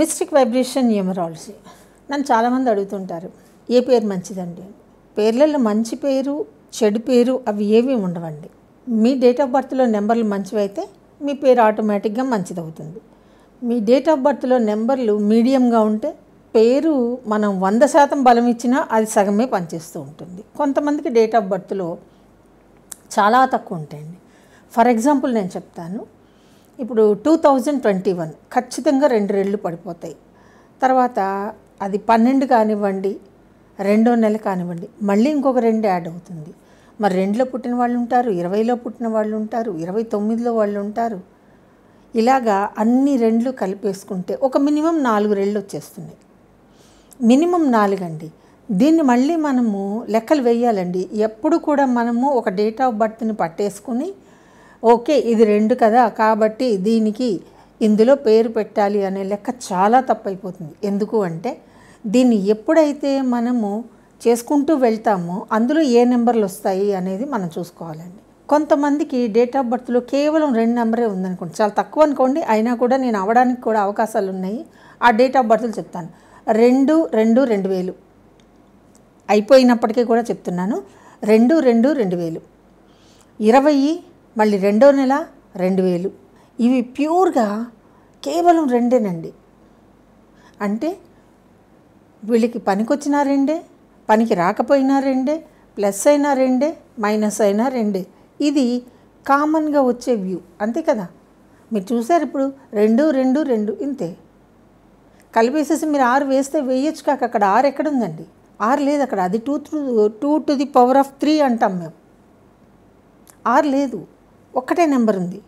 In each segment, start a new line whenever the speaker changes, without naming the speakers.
mystic vibration numerology నన్ను చాలామంది అడుగుతుంటారు ఏ పేరు మంచిదండి పేర్లలో మంచి పేరు చెడు పేరు అవి ఏవి ఉండవండి మీ డేట్ ఆఫ్ బర్త్లో నెంబర్లు మంచివైతే మీ పేరు ఆటోమేటిక్గా మంచిదవుతుంది మీ డేట్ ఆఫ్ బర్త్లో నెంబర్లు మీడియంగా ఉంటే పేరు మనం వంద శాతం బలం ఇచ్చినా అది సగమే పనిచేస్తూ ఉంటుంది కొంతమందికి డేట్ ఆఫ్ బర్త్లో చాలా తక్కువ ఉంటాయండి ఫర్ ఎగ్జాంపుల్ నేను చెప్తాను ఇప్పుడు టూ థౌజండ్ ట్వంటీ వన్ ఖచ్చితంగా రెండు రెళ్ళు పడిపోతాయి తర్వాత అది పన్నెండు కానివ్వండి రెండో నెల కానివ్వండి మళ్ళీ ఇంకొక రెండు యాడ్ అవుతుంది మరి రెండులో పుట్టిన వాళ్ళు ఉంటారు ఇరవైలో పుట్టిన వాళ్ళు ఉంటారు ఇరవై తొమ్మిదిలో వాళ్ళు ఉంటారు ఇలాగా అన్ని రెండ్లు కలిపేసుకుంటే ఒక మినిమం నాలుగు రెళ్ళు వచ్చేస్తున్నాయి మినిమం నాలుగండి దీన్ని మళ్ళీ మనము లెక్కలు వేయాలండి ఎప్పుడు కూడా మనము ఒక డేట్ ఆఫ్ బర్త్ని పట్టేసుకుని ఓకే ఇది రెండు కదా కాబట్టి దీనికి ఇందులో పేరు పెట్టాలి అనే లెక్క చాలా తప్పైపోతుంది ఎందుకు అంటే దీన్ని ఎప్పుడైతే మనము చేసుకుంటూ వెళ్తామో అందులో ఏ నెంబర్లు వస్తాయి అనేది మనం చూసుకోవాలండి కొంతమందికి డేట్ ఆఫ్ బర్త్లో కేవలం రెండు నెంబరే ఉందనుకోండి చాలా తక్కువ అనుకోండి అయినా కూడా నేను అవడానికి కూడా అవకాశాలు ఉన్నాయి ఆ డేట్ ఆఫ్ బర్త్లు చెప్తాను రెండు రెండు రెండు వేలు అయిపోయినప్పటికీ కూడా చెప్తున్నాను రెండు రెండు రెండు వేలు ఇరవై మళ్ళీ రెండో నెల రెండు వేలు ఇవి ప్యూర్గా కేవలం రెండేనండి అంటే వీళ్ళకి పనికొచ్చినా రెండే పనికి రాకపోయినా రెండే ప్లస్ అయినా రెండే మైనస్ అయినా రెండే ఇది కామన్గా వచ్చే వ్యూ అంతే కదా మీరు చూసారు ఇప్పుడు రెండు రెండు రెండు ఇంతే కలిపేసేసి మీరు ఆరు వేస్తే వేయచ్చు కాక అక్కడ ఆరు ఎక్కడుందండి ఆరు లేదు అక్కడ అది two two to the power of three అంటాం మేము ఆరు లేదు ఒక్కటే నెంబర్ ఉంది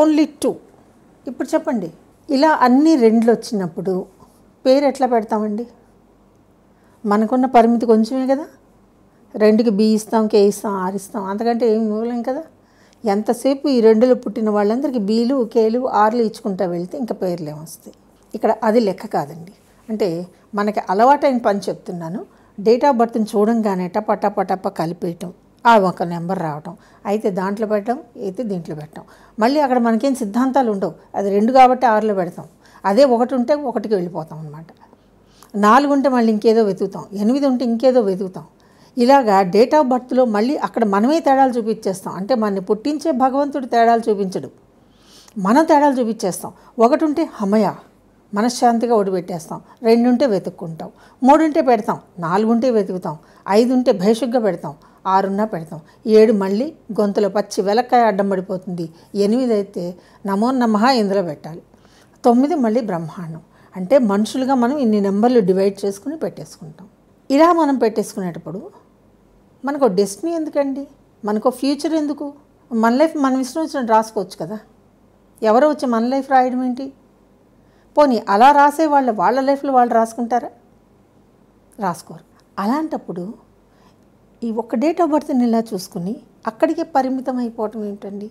ఓన్లీ టూ ఇప్పుడు చెప్పండి ఇలా అన్ని రెండ్లు వచ్చినప్పుడు పేరు ఎట్లా పెడతామండి మనకున్న పరిమితి కొంచెమే కదా రెండుకి బి ఇస్తాం కే ఇస్తాం ఆర్ ఇస్తాం అంతకంటే ఏం ఇవ్వలేం కదా ఎంతసేపు ఈ రెండులో పుట్టిన వాళ్ళందరికీ బీలు కేలు ఆర్లు ఇచ్చుకుంటా వెళ్తే ఇంకా పేర్లు ఏమొస్తాయి ఇక్కడ అది లెక్క కాదండి అంటే మనకి అలవాటైన పని చెప్తున్నాను డేట్ ఆఫ్ బర్త్ని చూడంగానే టపా టపా టపా కలిపేయటం ఆ ఒక నెంబర్ రావటం అయితే దాంట్లో పెట్టడం అయితే దీంట్లో పెట్టడం మళ్ళీ అక్కడ మనకేం సిద్ధాంతాలు ఉండవు అది రెండు కాబట్టి ఆరులో పెడతాం అదే ఒకటి ఉంటే ఒకటికి వెళ్ళిపోతాం అనమాట నాలుగు ఉంటే మళ్ళీ ఇంకేదో వెతుకుతాం ఎనిమిది ఉంటే ఇంకేదో వెతుకుతాం ఇలాగా డేట్ ఆఫ్ బర్త్లో మళ్ళీ అక్కడ మనమే తేడాలు చూపించేస్తాం అంటే మనని పుట్టించే భగవంతుడు తేడాలు చూపించడు మనం తేడాలు చూపించేస్తాం ఒకటి ఉంటే హమయ మనశ్శాంతిగా ఒకటి పెట్టేస్తాం రెండుంటే వెతుక్కుంటాం మూడుంటే పెడతాం నాలుగుంటే వెతుకుతాం ఐదుంటే భయశుగ్గా పెడతాం ఆరున్న పెడతాం ఏడు మళ్ళీ గొంతులో పచ్చి వెలక్కాయ అడ్డం పడిపోతుంది ఎనిమిది అయితే నమో నమ ఇందులో పెట్టాలి తొమ్మిది మళ్ళీ బ్రహ్మాండం అంటే మనుషులుగా మనం ఇన్ని నెంబర్లు డివైడ్ చేసుకుని పెట్టేసుకుంటాం ఇలా మనం పెట్టేసుకునేటప్పుడు మనకు డెస్టినీ ఎందుకండి మనకు ఫ్యూచర్ ఎందుకు మన లైఫ్ మనం ఇష్టం వచ్చిన రాసుకోవచ్చు కదా ఎవరో వచ్చి మన లైఫ్ రాయడం ఏంటి పోనీ అలా రాసే వాళ్ళు వాళ్ళ లైఫ్లో వాళ్ళు రాసుకుంటారా రాసుకోరు అలాంటప్పుడు ఈ ఒక్క డేట్ ఆఫ్ బర్త్ని ఇలా చూసుకుని అక్కడికే పరిమితం అయిపోవటం ఏమిటండి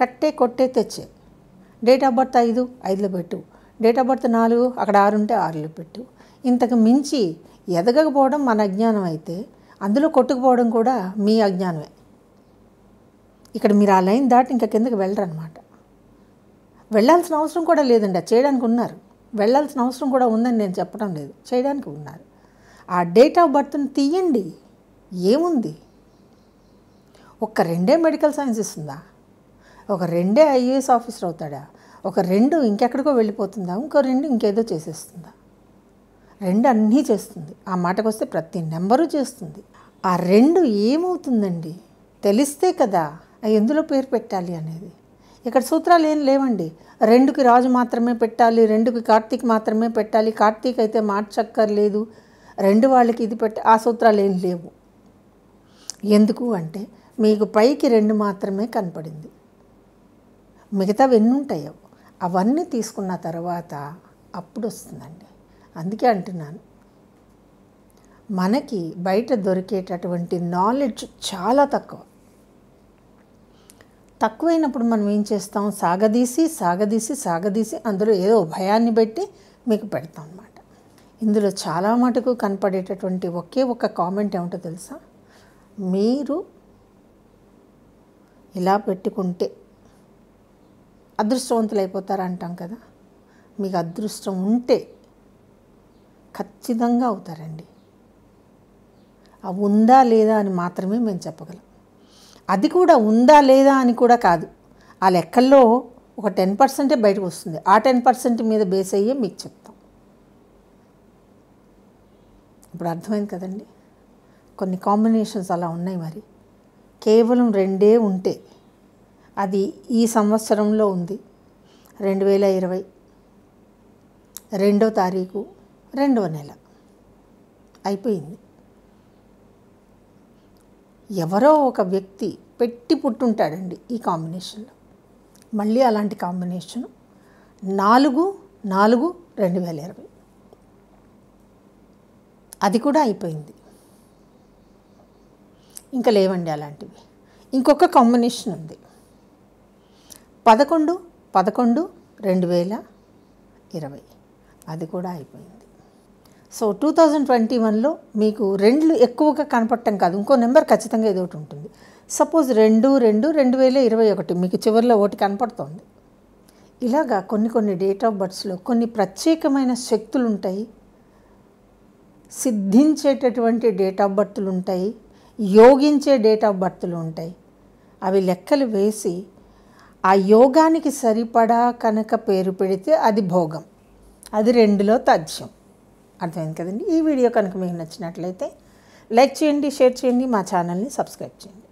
కట్టే కొట్టే తెచ్చే డేట్ ఆఫ్ బర్త్ ఐదు ఐదులో పెట్టు డేట్ ఆఫ్ బర్త్ నాలుగు అక్కడ ఆరు ఉంటే ఆరులో పెట్టు ఇంతకు మించి ఎదగకపోవడం మన అజ్ఞానం అయితే అందులో కొట్టుకుపోవడం కూడా మీ అజ్ఞానమే ఇక్కడ మీరు ఆ లైన్ దాటి ఇంకా కిందకి వెళ్ళరనమాట వెళ్ళాల్సిన అవసరం కూడా లేదండి చేయడానికి ఉన్నారు వెళ్ళాల్సిన అవసరం కూడా ఉందని నేను చెప్పడం లేదు చేయడానికి ఉన్నారు ఆ డేట్ ఆఫ్ బర్త్ని తీయండి ఏముంది ఒక రెండే మెడికల్ సైన్స్ ఇస్తుందా ఒక రెండే ఐఏఎస్ ఆఫీసర్ అవుతాడా ఒక రెండు ఇంకెక్కడికో వెళ్ళిపోతుందా ఇంకో రెండు ఇంకేదో చేసేస్తుందా రెండు అన్నీ చేస్తుంది ఆ మాటకు వస్తే ప్రతి నెంబరు చేస్తుంది ఆ రెండు ఏమవుతుందండి తెలిస్తే కదా ఎందులో పేరు పెట్టాలి అనేది ఇక్కడ సూత్రాలు ఏం లేవండి రెండుకి రాజు మాత్రమే పెట్టాలి రెండుకి కార్తీక్ మాత్రమే పెట్టాలి కార్తీక్ అయితే మార్చక్కర్లేదు రెండు వాళ్ళకి ఇది పెట్టే ఆ సూత్రాలు ఏం లేవు ఎందుకు అంటే మీకు పైకి రెండు మాత్రమే కనపడింది మిగతావి ఎన్ని ఉంటాయో అవన్నీ తీసుకున్న తర్వాత అప్పుడు వస్తుందండి అందుకే అంటున్నాను మనకి బయట దొరికేటటువంటి నాలెడ్జ్ చాలా తక్కువ తక్కువైనప్పుడు మనం ఏం చేస్తాం సాగదీసి సాగదీసి సాగదీసి అందులో ఏదో భయాన్ని పెట్టి మీకు పెడతాం అన్నమాట ఇందులో చాలా మటుకు కనపడేటటువంటి ఒకే ఒక కామెంట్ ఏమిటో తెలుసా మీరు ఇలా పెట్టుకుంటే అదృష్టవంతులు అయిపోతారు అంటాం కదా మీకు అదృష్టం ఉంటే ఖచ్చితంగా అవుతారండి అవి ఉందా లేదా అని మాత్రమే మేము చెప్పగలం అది కూడా ఉందా లేదా అని కూడా కాదు ఆ లెక్కల్లో ఒక టెన్ పర్సెంటే బయటకు వస్తుంది ఆ టెన్ పర్సెంట్ మీద బేస్ అయ్యే మీకు చెప్తాను ఇప్పుడు అర్థమైంది కదండి కొన్ని కాంబినేషన్స్ అలా ఉన్నాయి మరి కేవలం రెండే ఉంటే అది ఈ సంవత్సరంలో ఉంది రెండు వేల ఇరవై రెండో తారీఖు రెండవ నెల అయిపోయింది ఎవరో ఒక వ్యక్తి పెట్టి పుట్టుంటాడండి ఈ కాంబినేషన్లో మళ్ళీ అలాంటి కాంబినేషను నాలుగు నాలుగు రెండు వేల ఇరవై అది కూడా అయిపోయింది ఇంకా లేవండి అలాంటివి ఇంకొక కాంబినేషన్ ఉంది పదకొండు పదకొండు రెండు వేల ఇరవై అది కూడా అయిపోయింది సో టూ థౌజండ్ ట్వంటీ వన్లో మీకు రెండులు ఎక్కువగా కనపడటం కాదు ఇంకో నెంబర్ ఖచ్చితంగా ఏదో ఒకటి ఉంటుంది సపోజ్ రెండు రెండు రెండు వేల ఇరవై ఒకటి మీకు చివరిలో ఒకటి కనపడుతోంది ఇలాగా కొన్ని కొన్ని డేట్ ఆఫ్ బర్త్స్లో కొన్ని ప్రత్యేకమైన శక్తులు ఉంటాయి సిద్ధించేటటువంటి డేట్ ఆఫ్ బర్త్లు ఉంటాయి యోగించే డేట్ ఆఫ్ బర్త్లు ఉంటాయి అవి లెక్కలు వేసి ఆ యోగానికి సరిపడా కనుక పేరు పెడితే అది భోగం అది రెండులో తథ్యం అర్థమైంది కదండి ఈ వీడియో కనుక మీకు నచ్చినట్లయితే లైక్ చేయండి షేర్ చేయండి మా ఛానల్ని సబ్స్క్రైబ్ చేయండి